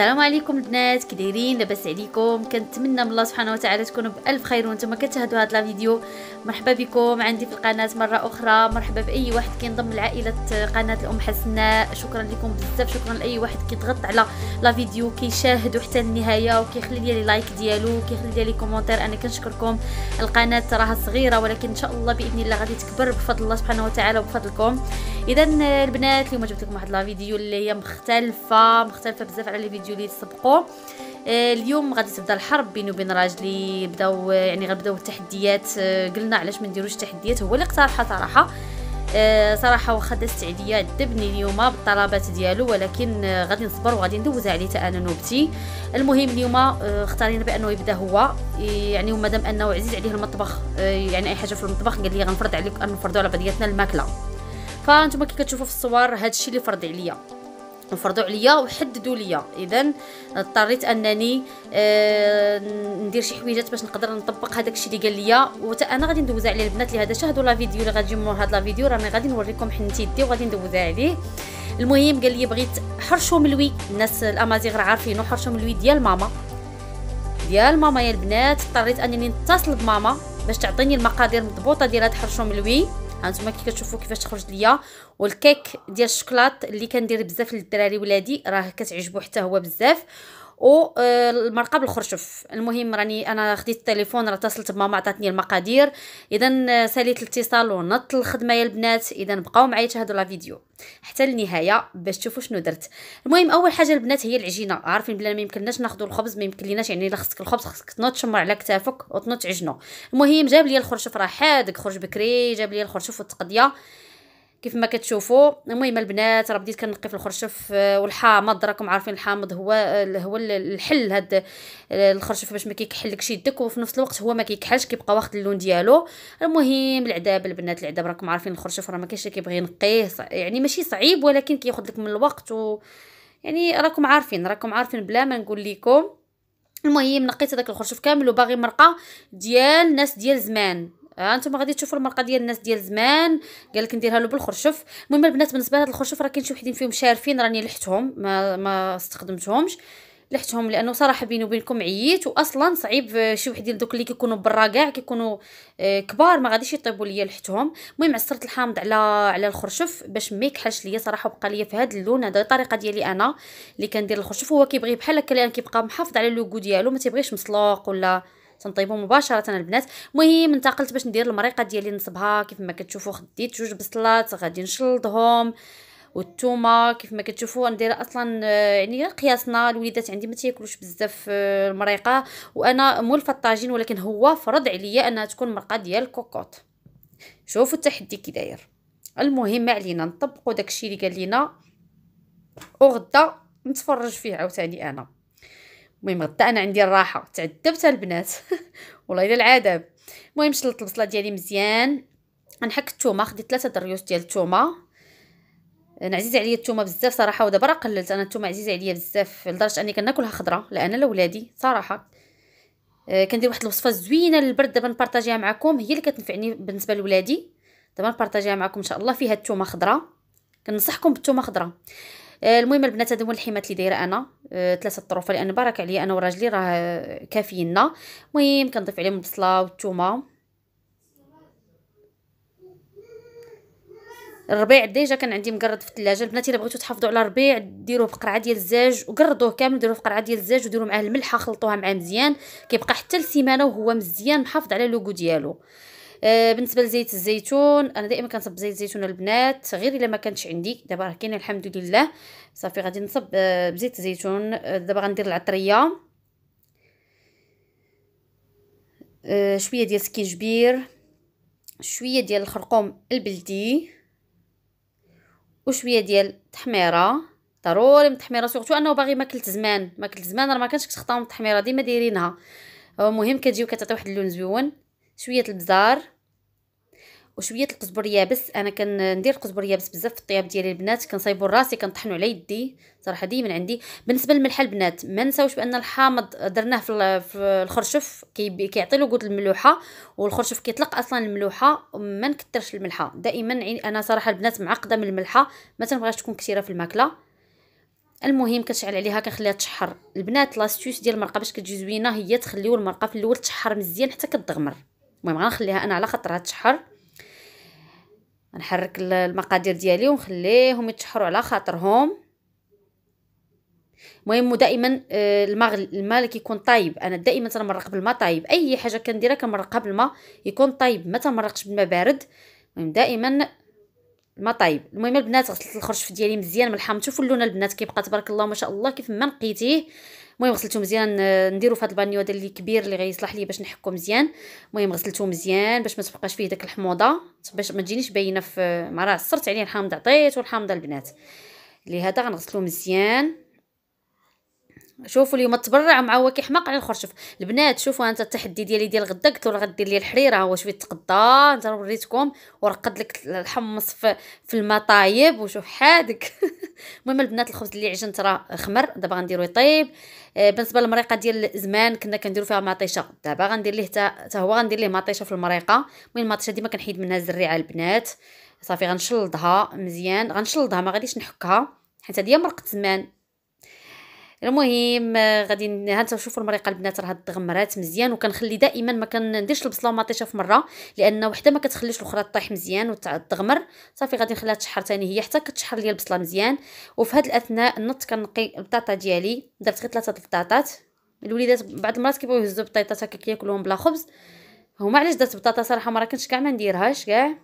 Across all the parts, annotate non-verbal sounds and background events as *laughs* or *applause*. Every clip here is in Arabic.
السلام عليكم البنات كي دايرين لاباس عليكم كنتمنى من الله سبحانه وتعالى تكونوا بالف خير وانتم كتشاهدوا هذا الفيديو مرحبا بكم عندي في القناه مره اخرى مرحبا باي واحد كينضم لعائله قناه الام حسناء شكرا لكم بزاف شكرا لاي واحد كيضغط على لا فيديو كيشاهد حتى النهايه وكيخلي لي لايك ديالو وكيخلي لي, كومونتير انا كنشكركم القناه راها صغيره ولكن ان شاء الله باذن الله غادي تكبر بفضل الله سبحانه وتعالى وبفضلكم اذا البنات اليوم جبت لكم واحد لا فيديو اللي هي مختلفه مختلفه بزاف على الفيديو الفيديو اللي سبقوه آه، اليوم غادي تبدا الحرب بيني وبين راجلي بداو يعني غنبداو التحديات آه، قلنا علاش ما نديروش التحديات هو اللي اقترحها صراحه آه، صراحه واخا دازت عليا عذبني اليوم بالطلبات ديالو ولكن غادي نصبر وغادي ندوز عليه حتى انا نوبتي المهم اليوم اختارينا بانه يبدا هو يعني ومادام انه عزيز عليه المطبخ يعني اي حاجه في المطبخ قال لي غنفرض عليك نفرضوا على بعضياتنا الماكله فانتوما كي كتشوفوا في الصور هذا الشيء اللي فرض عليا فرضوا عليا وحددوا ليا اذا اضطريت انني آه ندير شي حويجات باش نقدر نطبق هذاك الشيء اللي قال ليا وحتى انا غادي ندوز عليه البنات اللي هذا شاهدوا لا فيديو اللي غادي مور هاد لا فيديو راني غادي نوريكم حنت يدي وغادي ندوز عليه المهم قال لي بغيت حرشو ملوي الناس الامازيغ راه عارفينو حرشو ملوي ديال ماما ديال ماما يا البنات اضطريت انني نتصل بماما باش تعطيني المقادير مضبوطه ديال هاد حرشو ملوي هانتوما كي كتشوفوا كيفاش تخرج ليا والكيك ديال الشكلاط اللي كندير بزاف للدراري ولادي راه كتعجبو حتى هو بزاف والمرقب آه، الخرشف المهم راني انا خديت التليفون راه اتصلت بماما عطاتني المقادير اذا آه، ساليت الاتصال ونط الخدمه يا البنات اذا بقاو معايا تشاهدوا لا فيديو حتى النهايه باش تشوفوا شنو درت المهم اول حاجه البنات هي العجينه عارفين بلا ما يمكنناش ناخذ الخبز ما يمكنليناش يعني الا خصك الخبز خصك تنوض تشمر على كتافك وتنوض تعجنو المهم جاب لي الخرشف راه حادق خرج بكري جاب لي الخرشف والتقضيه كيف ما كتشوفوا المهم البنات راه بديت كنقي في الخرشف آه، والحامض راكم عارفين الحامض هو آه، هو الحل هاد آه، الخرشف باش ما كيكحلكش يدك وفي نفس الوقت هو ما كيكحلش كيبقى واخد اللون ديالو المهم العذاب البنات العذاب راكم عارفين الخرشف راه ما كاينش كيبغي ينقيه يعني ماشي صعيب ولكن كياخذ لك من الوقت و يعني راكم عارفين راكم عارفين بلا ما نقول لكم المهم نقيت هذاك الخرشف كامل وباغي مرقه ديال ناس ديال زمان ها آه، انتم غادي تشوفوا المرقه ديال الناس ديال زمان قال لك نديرها له بالخرشف المهم البنات بالنسبه لهاد الخرشف راه كاين شي وحدين فيهم شارفين راني لحتهم ما ما استخدمتهمش لحتهم لانه صراحه بيني وبينكم عييت واصلا صعيب شي وحدين دوك اللي كيكونوا برا كاع كيكونوا آه، كبار ما غاديش يطيبوا ليا لحتهم المهم عصرت الحامض على على الخرشف باش ما يكحلش ليا صراحه وبقى ليا في هذا اللون هذا الطريقه ديالي انا اللي كندير الخرشف هو كيبغي بحال هكا كيبقى محافظ على اللوغو ديالو ما تيبغيش مسلوق ولا تنطيبو مباشره البنات المهم انتقلت باش ندير المريقه ديالي نصبها كيف ما كتشوفوا خديت جوج بصلات غادي نشلضهم والثومه كيف ما كتشوفوا ندير اصلا يعني قياسنا الوليدات عندي ما تاكلوش بزاف آه، المريقه وانا مول الطاجين ولكن هو فرض عليا انها تكون مرقه ديال الكوكوط شوفوا التحدي كي داير المهم علينا نطبقوا داكشي اللي قال لينا وغدا نتفرج فيه عاوتاني انا المهم غدا انا عندي الراحه تعذبت البنات *laughs* والله الا العذاب المهم شلت البصله ديالي مزيان نحك الثومه خديت ثلاثه دريوش ديال الثومه انا عزيزه عليا الثومه بزاف صراحه ودابا راه قللت انا الثومه عزيزه عليا بزاف لدرجه اني كناكلها خضره لا انا لا ولادي صراحه أه كندير واحد الوصفه زوينه للبرد دابا نبارطاجيها معكم هي اللي كتنفعني بالنسبه لولادي دابا نبارطاجيها معكم ان شاء الله فيها الثومه خضره كنصحكم بالثومه خضره آه، المهم البنات هذو هو الحمات اللي دايره انا آه، ثلاثه الطروفه لان بارك عليا انا وراجلي راه كافينا المهم كنضيف عليهم البصله والثومه الربيع ديجا كان عندي مقرد في الثلاجه البنات الا بغيتو تحافظوا على الربيع ديروه بقرعه ديال الزاج وقردوه كامل ديروه في قرعه ديال الزاج وديروا معاه الملحه خلطوها معاه مزيان كيبقى حتى لسيمانه وهو مزيان محافظ على لوغو ديالو آه بالنسبه لزيت الزيتون انا دائما كنصب زيت الزيتون البنات غير الا ما كانتش عندي دابا راه كاين الحمد لله صافي غادي نصب آه، بزيت الزيتون آه، دابا غندير العطريه آه، شويه ديال سكينجبير شويه ديال الخرقوم البلدي وشويه ديال التحميره ضروري من التحميره سورتو انه باغي ماكلت زمان ماكلت زمان راه ما كانش كتخطاو من التحميره ديما دايرينها المهم مهم كتجي وكتعطي واحد اللون زويون شويه البزار وشويه القزبر يابس انا كندير القزبر يابس بزاف في الطياب ديالي البنات كنصايبو راسي كنطحنو على يدي صراحه ديما عندي بالنسبه للملح البنات ما نساوش بان الحامض درناه في الخرشف كيعطي له قوت الملوحه والخرشف كيطلق اصلا الملوحه وما نكثرش الملحه دائما انا صراحه البنات معقده من الملحه ما تنبغيش تكون كثيره في الماكله المهم كتشعل عليها كنخليها تشحر البنات لاستيوس ديال المرقه باش كتجي زوينه هي تخليو المرقه في الاول تشحر مزيان حتى كتغمر المهم غنخليها انا على خاطرها تشحر نحرك المقادير ديالي ونخليهم يتشحروا على خاطرهم المهم دائما الماء آه، الماء اللي كيكون طايب انا دائما تنمرق بالماء طايب اي حاجه كنديرها كنمرقها بالماء يكون طايب ما تنمرقش بالماء بارد المهم دائما الماء طايب المهم البنات غسلت الخرشف ديالي مزيان ملحمته في اللون البنات كيبقى تبارك الله ما شاء الله كيف ما نقيتيه المهم غسلته مزيان آه، نديرو في هذا البانيو هذا اللي كبير اللي غيصلح لي باش نحكو مزيان المهم غسلته مزيان باش ما تبقاش فيه داك الحموضه باش ما تجينيش باينه في مع راه عصرت عليه الحامضه عطيت والحامضه البنات لهذا غنغسلو مزيان شوفوا اليوم تبرع معوك حماق على الخرشف البنات شوفوا انت التحدي ديالي ديال غدا قلت له غدير لي الحريره هو شويه تقضى انت وريتكم ورقد لك الحمص في, في الماء طايب وشوف حادك *laughs* المهم البنات الخبز اللي عجنت راه خمر دابا غنديرو يطيب آه، بالنسبه للمريقه ديال زمان كنا كنديرو فيها مطيشه دابا غندير ليه حتى هو غندير ليه مطيشه في المريقه المهم المطيشه ديما كنحيد منها الزريعه البنات صافي غنشلضها مزيان غنشلضها ما غاديش نحكها حيت هذه مرقه زمان المهم غادي ها انت شوفوا المريقه البنات راه تغمرات مزيان وكنخلي دائما ما كنديرش البصله ومطيشه في مره لان وحده ما كتخليش الاخرى طيح مزيان وتغمر صافي غادي نخليها تشحر ثاني هي حتى كتشحر لي البصله مزيان وفي هذا الاثناء نط كنقي البطاطا ديالي درت غير ثلاثه البطاطات الوليدات بعض المرات كيبغيو يهزوا البطاطات هكا كياكلوهم بلا خبز هما علاش درت بطاطا صراحه ما كنتش كاع ما نديرهاش كاع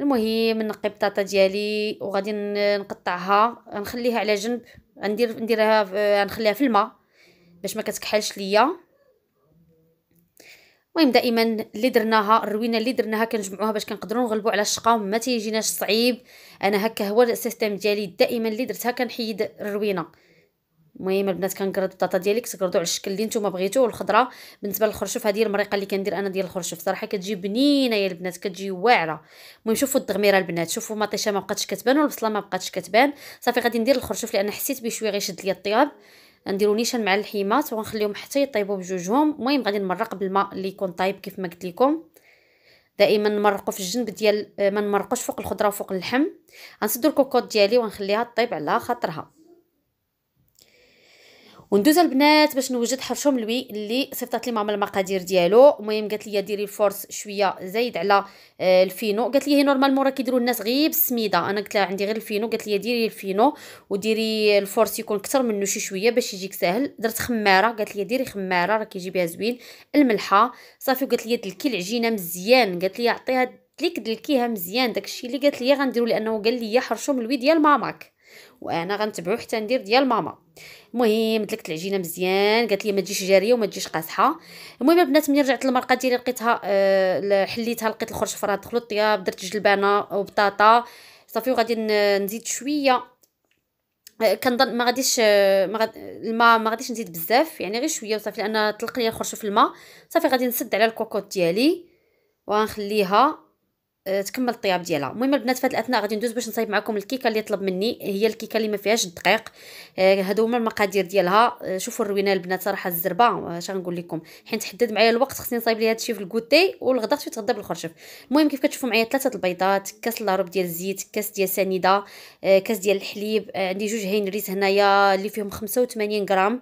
المهم نقي البطاطا ديالي وغادي نقطعها نخليها على جنب غندير نديرها غنخليها في الماء باش ما كتكحلش ليا المهم دائما اللي درناها الروينه اللي درناها كنجمعوها باش كنقدروا نغلبوا على الشقا وما تيجيناش صعيب انا هكا هو السيستم ديالي دائما اللي درتها كنحيد الروينه المهم البنات كنكرد البطاطا ديالي كتكردو على الشكل اللي نتوما بغيتوه والخضره بالنسبه للخرشوف هذه المريقه اللي كندير انا ديال الخرشوف صراحه كتجي بنينه يا البنات كتجي واعره المهم شوفوا الدغميره البنات شوفوا مطيشه ما بقاتش كتبان والبصله ما بقاتش كتبان صافي غادي ندير الخرشوف لان حسيت شويه غيشد ليا الطياب غنديرو نيشان مع الحيمات وغنخليهم حتى يطيبوا بجوجهم المهم غادي نمرق بالماء اللي يكون طايب كيف ما قلت لكم دائما نمرقوا في الجنب ديال ما نمرقوش فوق الخضره وفوق اللحم غنسدو الكوكوط ديالي ونخليها طيب على خاطرها وندوز البنات باش نوجد حرشوم لوي اللي صيفطات لي ماما المقادير ديالو المهم قالت لي ديري الفورس شويه زايد على آه، الفينو قالت لي هي نورمالمون راه كيديروا الناس غير بالسميده انا قلت لها عندي غير الفينو قالت لي ديري الفينو وديري الفورس يكون كتر منه شي شويه باش يجيك ساهل درت خماره قالت لي ديري خماره راه كيجي بها زوين الملحه صافي وقالت لي دلكي العجينه مزيان قالت لي عطيها ليك دلكيها مزيان داكشي اللي قالت لي غنديرو لانه قال لي حرشوم الوي ديال ماماك وانا غنتبعو حتى ندير ديال ماما المهم دلكت العجينه مزيان قالت لي ما تجيش جاريه وما تجيش قاصحه المهم البنات ملي رجعت للمرقه ديالي لقيتها أه حليتها لقيت الخرشفرات دخلوا الطياب درت جلبانه وبطاطا صافي وغادي نزيد شويه آه، كنظن ما غاديش آه، ما غاد الماء ما غاديش نزيد بزاف يعني غير شويه وصافي لان طلق ليا الخرشف الماء صافي غادي نسد على الكوكوط ديالي وغنخليها آه، تكمل الطياب ديالها المهم البنات في هذه الاثناء غادي ندوز باش نصايب معكم الكيكه اللي طلب مني هي الكيكه اللي ما فيهاش الدقيق آه، هادو هما المقادير ديالها آه، شوفوا الروينه البنات صراحه الزربه اش غنقول لكم حيت حدد معايا الوقت خصني نصايب لي الشيء في الكوتي والغدا خصني نتغدى بالخرشف المهم كيف كتشوفوا معايا ثلاثه البيضات كاس لارب ديال الزيت كاس ديال سنيده كاس ديال الحليب عندي جوج هين ريز هنايا اللي فيهم 85 غرام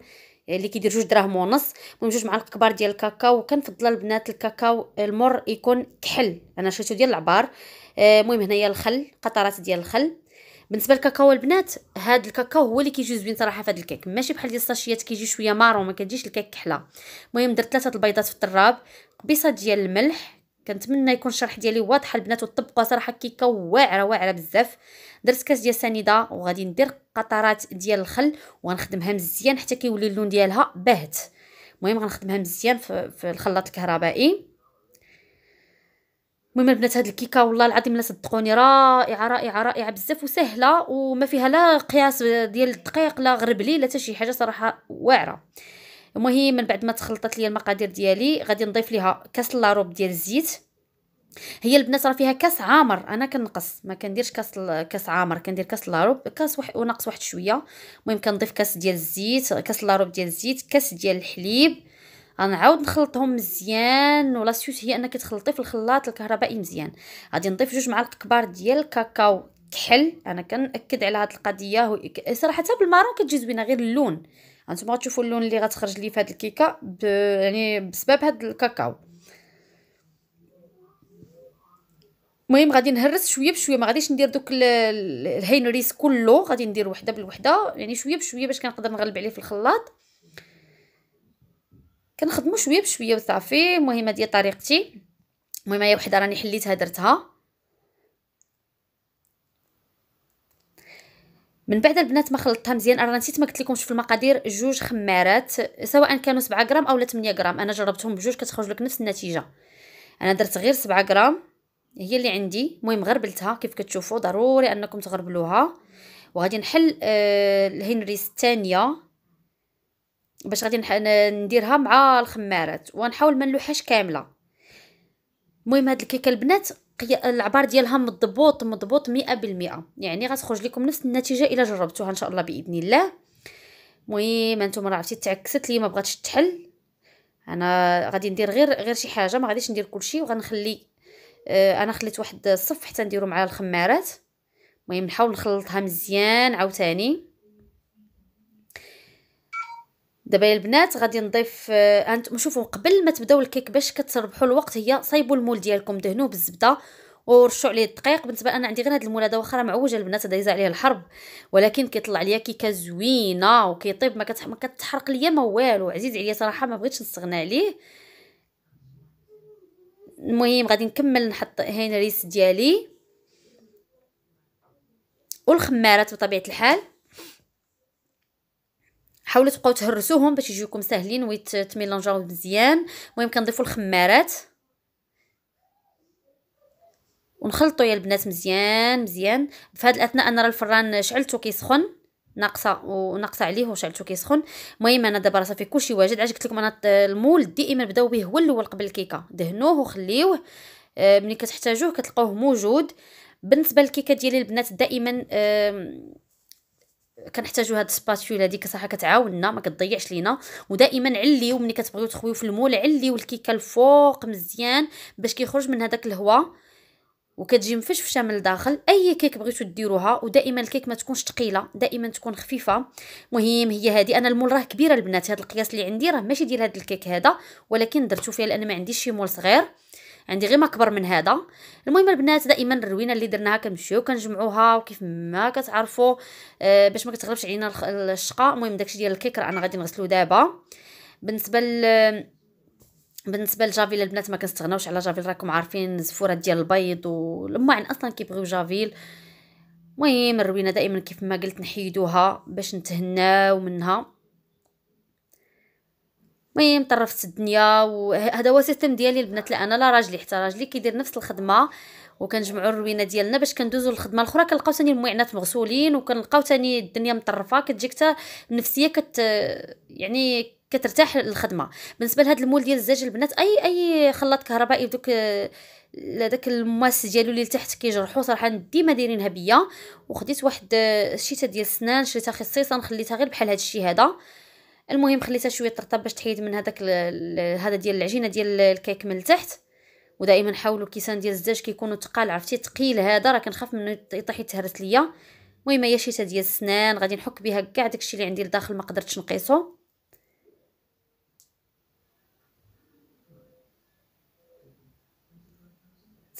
اللي كيدير جوج دراهم ونص المهم جوج معالق كبار ديال الكاكاو كنفضل البنات الكاكاو المر يكون كحل انا شريتو ديال العبار آه، المهم هنايا الخل قطرات ديال الخل بالنسبه للكاكاو البنات هاد الكاكاو هو اللي كيجي زوين صراحه في هاد الكيك ماشي بحال ديال الساشيات كيجي شويه مارون ما كتجيش الكيك كحله المهم درت ثلاثه البيضات في الطراب قبيصه ديال الملح كنتمنى يكون الشرح ديالي واضح البنات وطبقوها صراحه كيكه واعره واعره بزاف درت كاس ديال سنيده وغادي ندير قطرات ديال الخل وغنخدمها مزيان حتى كيولي اللون ديالها باهت المهم غنخدمها مزيان في, في الخلاط الكهربائي المهم البنات هاد الكيكه والله العظيم لا صدقوني رائعه رائعه رائعه بزاف وسهله وما فيها لا قياس ديال الدقيق لا غربلي لا حتى شي حاجه صراحه واعره المهم من بعد ما تخلطت لي المقادير ديالي غادي نضيف ليها كاس لاروب ديال الزيت هي البنات راه فيها كاس عامر انا كنقص ما كنديرش كاس كاس عامر كندير كاس لاروب كاس واحد ونقص واحد شويه المهم كنضيف كاس ديال الزيت كاس لاروب ديال الزيت كاس ديال الحليب غنعاود نخلطهم مزيان ولاسيوت هي انك تخلطي في الخلاط الكهربائي مزيان غادي نضيف جوج معالق كبار ديال الكاكاو كحل انا كنأكد على هاد القضيه صراحه بالمارون كتجي زوينه غير اللون هانتوما غتشوفوا اللون اللي غتخرج لي في هاد الكيكه ب... يعني بسبب هاد الكاكاو المهم غادي نهرس شويه بشويه ما غاديش ندير دوك الهينريس كله غادي ندير وحده بالوحده يعني شويه بشويه باش كنقدر نغلب عليه في الخلاط كنخدمو شويه بشويه وصافي المهم هذه طريقتي المهم هي وحده راني حليتها درتها من بعد البنات ما خلطتها مزيان انا نسيت ما قلت لكمش في المقادير جوج خمارات سواء كانوا 7 غرام اولا 8 غرام انا جربتهم بجوج كتخرج لك نفس النتيجه انا درت غير 7 غرام هي اللي عندي المهم غربلتها كيف كتشوفوا ضروري انكم تغربلوها وغادي نحل آه الثانيه باش غادي نديرها مع الخمارات ونحاول ما نلوحهاش كامله المهم هاد الكيكه البنات العبار ديالها مضبوط مضبوط مئة بالمئة يعني غتخرج لكم نفس النتيجه الا جربتوها ان شاء الله باذن الله المهم انتم راه عرفتي تعكست لي ما بغاتش تحل انا غادي ندير غير غير شي حاجه ما غاديش ندير كلشي وغنخلي اه انا خليت واحد الصف حتى نديرو مع الخمارات المهم نحاول نخلطها مزيان عاوتاني دابا البنات غادي نضيف آه، انتم شوفوا قبل ما تبداو الكيك باش كتربحوا الوقت هي صايبوا المول ديالكم دهنوه بالزبده ورشوا عليه الدقيق بالنسبه انا عندي غير هذا المول هذا واخا معوجه البنات دايزه عليه الحرب ولكن كيطلع ليا كيكه زوينه وكيطيب ما, ما كتحرق ليا ما والو عزيز عليا صراحه ما بغيتش نستغنى عليه المهم غادي نكمل نحط هنا الريس ديالي والخمارات بطبيعه الحال حاولوا تبقاو تهرسوهم باش يجيوكم ساهلين ويتميلونجاو مزيان المهم كنضيفوا الخمارات ونخلطوا يا البنات مزيان مزيان في هذه الاثناء انا راه الفران شعلته كيسخن ناقصه وناقصه عليه وشعلته كيسخن المهم انا دابا راه صافي كلشي واجد عاد قلت لكم انا المول دائما بداو به هو الاول قبل الكيكه دهنوه وخليوه آه، ملي كتحتاجوه كتلقاوه موجود بالنسبه للكيكه ديالي البنات دائما أه كنحتاجوا هاد السباتولا هذيك صراحه كتعاوننا ما كتضيعش لينا ودائما عليو ملي كتبغيو تخويو في المول عليو الكيكه الفوق مزيان باش كيخرج من هذاك الهواء وكتجي مفشفشه من الداخل اي كيك بغيتو ديروها ودائما الكيك ما تكونش ثقيله دائما تكون خفيفه مهم هي هذه انا المول راه كبيره البنات هذا القياس اللي عندي راه ماشي ديال هذا الكيك هذا ولكن درتو فيها لان ما عنديش شي مول صغير عندي غير ما كبر من هذا المهم البنات دائما الروينه اللي درناها كنمشيو كنجمعوها وكيف ما كتعرفوا آه باش ما كتغلبش علينا الشقه المهم داكشي ديال الكيك راه انا غادي نغسلو دابا بالنسبه ل بالنسبه لجافيل البنات ما كنستغناوش على جافيل راكم عارفين الزفوره ديال البيض والماعن اصلا كيبغيو جافيل المهم الروينه دائما كيف ما قلت نحيدوها باش نتهناو منها المهم طرفت الدنيا وهذا هو سيستم ديالي البنات لا انا لا راجلي حتى راجلي كيدير نفس الخدمه وكنجمعوا الروينه ديالنا باش كندوزوا للخدمه الاخرى كنلقاو ثاني المعينات مغسولين وكنلقاو ثاني الدنيا مطرفه كتجيك حتى النفسيه كت يعني كترتاح للخدمه بالنسبه لهذا المول ديال الزاج البنات اي اي خلاط كهربائي بدوك داك الماس ديالو اللي لتحت كيجرحو صراحه ديما دايرينها بيا وخديت واحد الشيته ديال السنان شريتها خصيصا خليتها غير بحال هذا الشيء هذا المهم خليتها شويه ترطب باش تحيد من هذاك هذا ديال العجينه ديال الكيك من التحت ودائما حاولوا كيسان ديال الزاج كيكونوا تقال عرفتي تقيل هذا راه كنخاف منه يطيح يتهرس ليا المهم هي شيته ديال السنان غادي نحك بها كاع داكشي اللي عندي لداخل ما قدرتش نقيسو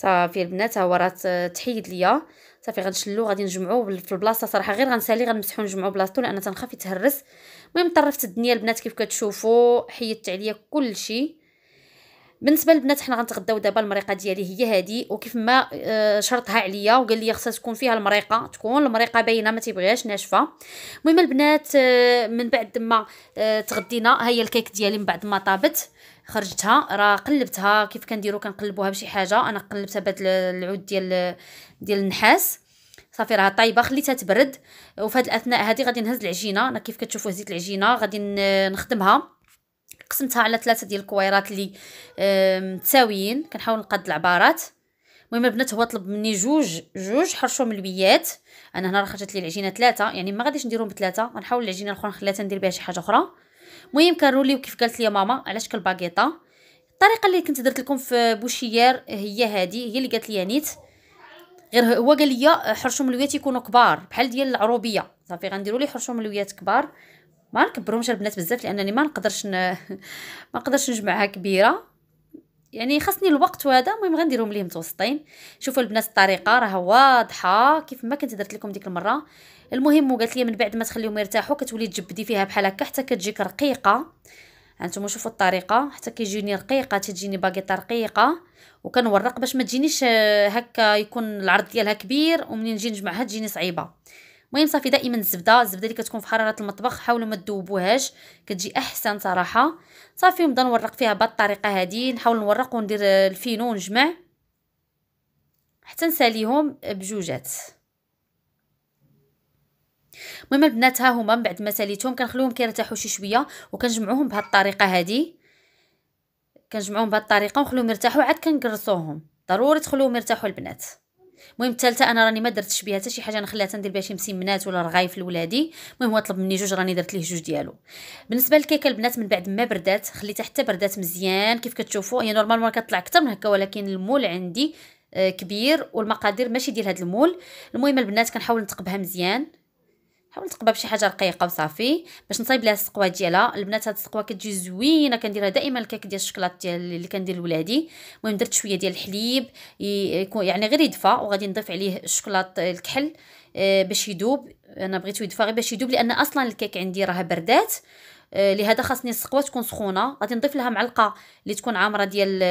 صافي البنات ها هو راه تحيد ليا صافي غنشلو غادي نجمعو في البلاصه صراحه غير غنسالي غنمسحو نجمعو بلاصتو لان تنخاف يتهرس المهم طرفت الدنيا البنات كيف كتشوفو حيدت عليا كلشي بالنسبه للبنات حنا غنتغداو دابا المريقه ديالي هي هذه وكيف ما آه، شرطها عليا وقال لي خصها تكون فيها المريقه تكون المريقه باينه ما تيبغيهاش ناشفه المهم البنات آه، من بعد ما آه، تغدينا ها هي الكيك ديالي من بعد ما طابت خرجتها راه قلبتها كيف كنديرو كنقلبوها بشي حاجه انا قلبتها بهذا العود ديال ديال النحاس صافي راه طايبه خليتها تبرد وفي هاد الاثناء هذه غادي نهز العجينه انا كيف كتشوفوا هزيت العجينه غادي نخدمها قسمتها على ثلاثه ديال الكويرات اللي متساويين كنحاول نقاد العبارات المهم البنات هو طلب مني جوج جوج حرشو البيات انا هنا راه خرجت لي العجينه ثلاثه يعني ما غاديش نديرهم بثلاثه غنحاول العجينه الاخرى نخليها تندير بها شي حاجه اخرى المهم لي كيف قالت لي ماما على شكل باكيطه الطريقه اللي كنت درت لكم في بوشيير هي هذه هي اللي قالت لي نيت غير هو قال لي حرشو الويات يكونوا كبار بحال ديال العروبيه صافي غنديروا لي حرشو الويات كبار ما نكبرهمش البنات بزاف لانني ما نقدرش ن... *laughs* ما نقدرش نجمعها كبيره يعني خاصني الوقت وهذا المهم غنديرهم ليه متوسطين شوفوا البنات الطريقه راه واضحه كيف ما كنت درت لكم ديك المره المهم وقالت لي من بعد ما تخليهم يرتاحوا كتولي تجبدي فيها بحال هكا حتى كتجيك رقيقه هانتوما شوفوا الطريقه حتى كيجيني رقيقه تجيني باغيطه رقيقه وكنورق باش ما تجينيش آه، هكا يكون العرض ديالها كبير ومنين نجي نجمعها تجيني صعيبه المهم صافي دائما الزبده الزبده اللي كتكون في حراره المطبخ حاولوا ما تذوبوهاش كتجي احسن صراحه صافي نبدا نورق فيها بهاد الطريقه هذه نحاول نورق وندير الفينو ونجمع حتى نساليهم بجوجات المهم البنات ها هما من بعد ما ساليتهم كنخليهم كيرتاحوا شي شويه وكنجمعوهم بهاد الطريقه هذه كنجمعوهم بهاد الطريقه ونخليهم يرتاحوا عاد كنكرصوهم ضروري تخليهم يرتاحوا البنات المهم الثالثه انا راني ما درتش بها حتى شي حاجه انا خلاتها ندير بها شي مسمنات ولا رغايف لولادي المهم هو طلب مني جوج راني درت ليه جوج ديالو بالنسبه للكيكه البنات من بعد ما بردات خليتها حتى بردات مزيان كيف كتشوفوا هي نورمالمون كتطلع اكثر من هكا ولكن المول عندي آه، كبير والمقادير ماشي ديال هذا المول المهم البنات كنحاول نتقبها مزيان حاول تقبى بشي حاجه رقيقه وصافي باش نصايب لها السقوه ديالها البنات هاد السقوه كتجي زوينه كنديرها دائما الكيك ديال الشكلاط ديال اللي كندير لولادي المهم درت شويه ديال الحليب يكون يعني غير يدفى وغادي نضيف عليه الشكلاط آه، الكحل آه، باش يذوب انا بغيتو يدفى غير باش يذوب لان اصلا الكيك عندي راه بردات آه، لهذا خاصني السقوه تكون سخونه غادي نضيف لها معلقه اللي تكون عامره ديال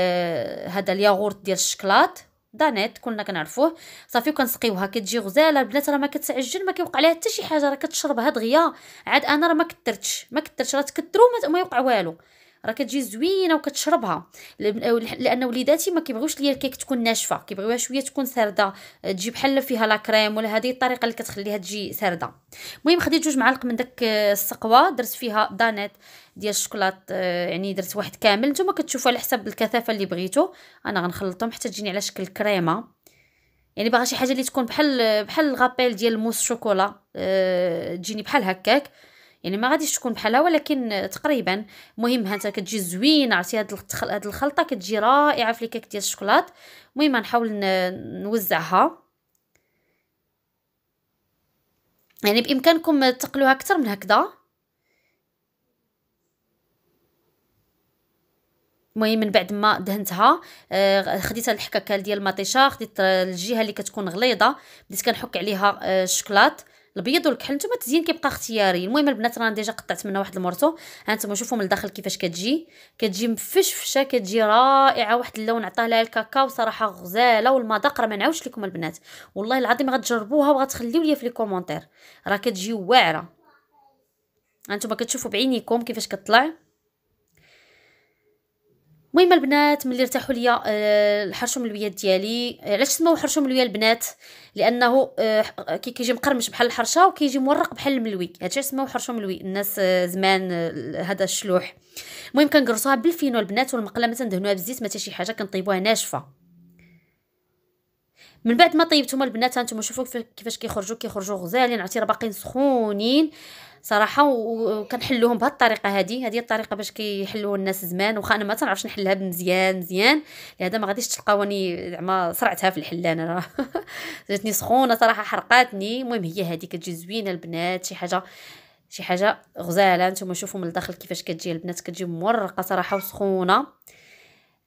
هذا الياغورت ديال الشكلاط دانيت كنا كنعرفوه صافي وكنسقيوها كتجي غزاله البنات راه ما كتعجن ما كيوقع لها حتى شي حاجه راه كتشربها دغيا عاد انا راه ما كثرتش ما كثرتش راه تكثروا ما يوقع والو راه كتجي زوينه وكتشربها لان وليداتي ما كيبغيوش ليا الكيك تكون ناشفه كيبغيوها شويه تكون سارده آه، تجي بحال فيها لا كريم ولا هذه الطريقه اللي كتخليها تجي سارده المهم خديت جوج معالق من داك آه، السقوه درت فيها دانيت ديال الشوكولات آه، يعني درت واحد كامل نتوما كتشوفوا على حسب الكثافه اللي بغيتو انا غنخلطهم حتى تجيني على شكل كريمه يعني باغا شي حاجه اللي تكون بحال بحال الغابيل ديال الموس شوكولا تجيني بحال هكاك يعني ما غاديش تكون بحالها ولكن تقريبا مهم ها انت كتجي زوينه عرفتي هاد الخل... هاد الخلطه كتجي رائعه في الكيك ديال الشوكولات المهم نحاول نوزعها يعني بامكانكم تقلوها اكثر من هكذا المهم من بعد ما دهنتها آه خديت الحكاكه ديال المطيشه خديت الجهه اللي كتكون غليظه بديت كنحك عليها آه، الشوكولات آه البيض والكحل نتوما التزيين كيبقى اختياري المهم البنات راه ديجا قطعت منها واحد المرتو ها نتوما شوفوا من الداخل كيفاش كتجي كتجي مفشفشه كتجي رائعه واحد اللون عطاه لها الكاكاو صراحه غزاله والمذاق راه ما نعاودش لكم البنات والله العظيم غتجربوها وغتخليو ليا في لي كومونتير راه كتجي واعره ها نتوما كتشوفوا بعينيكم كيفاش كطلع المهم البنات ملي ارتاحوا ليا الحرشوم آه، الويات ديالي آه، علاش سماو حرشوم الويا البنات لانه آه، كي كيجي مقرمش بحال الحرشه وكيجي مورق بحال الملوي هادشي سماو حرشوم الوي الناس زمان هذا الشلوح المهم كنقرصوها بالفينو البنات والمقله ما تندهنوها بالزيت ما حتى شي حاجه كنطيبوها ناشفه من بعد ما طيبتهم البنات هانتوما شوفوا كيفاش كيخرجوا كيخرجوا غزالين عرفتي باقيين سخونين صراحه وكنحلوهم الطريقه هذه هذه الطريقه باش كيحلوه الناس زمان واخا انا ما تنعرفش نحلها مزيان مزيان لهذا ما غاديش تلقاوني زعما صرعتها في الحلان انا *laughs* جاتني سخونه صراحه حرقاتني المهم هي هذه كتجي زوينه البنات شي حاجه شي حاجه غزاله نتوما شوفوا من الداخل كيفاش كتجي البنات كتجي مورقه صراحه وسخونه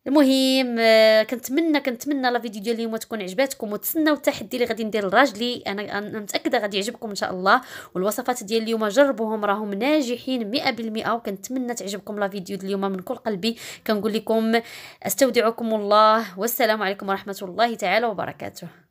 المهم آه، كنتمنى كنتمنى لا فيديو ديال اليوم تكون عجباتكم وتسناو التحدي اللي غادي ندير لراجلي انا متاكده غادي يعجبكم ان شاء الله والوصفات ديال اليوم جربوهم راهم ناجحين 100% وكنتمنى تعجبكم لا فيديو ديال اليوم من كل قلبي كنقول لكم استودعكم الله والسلام عليكم ورحمه الله تعالى وبركاته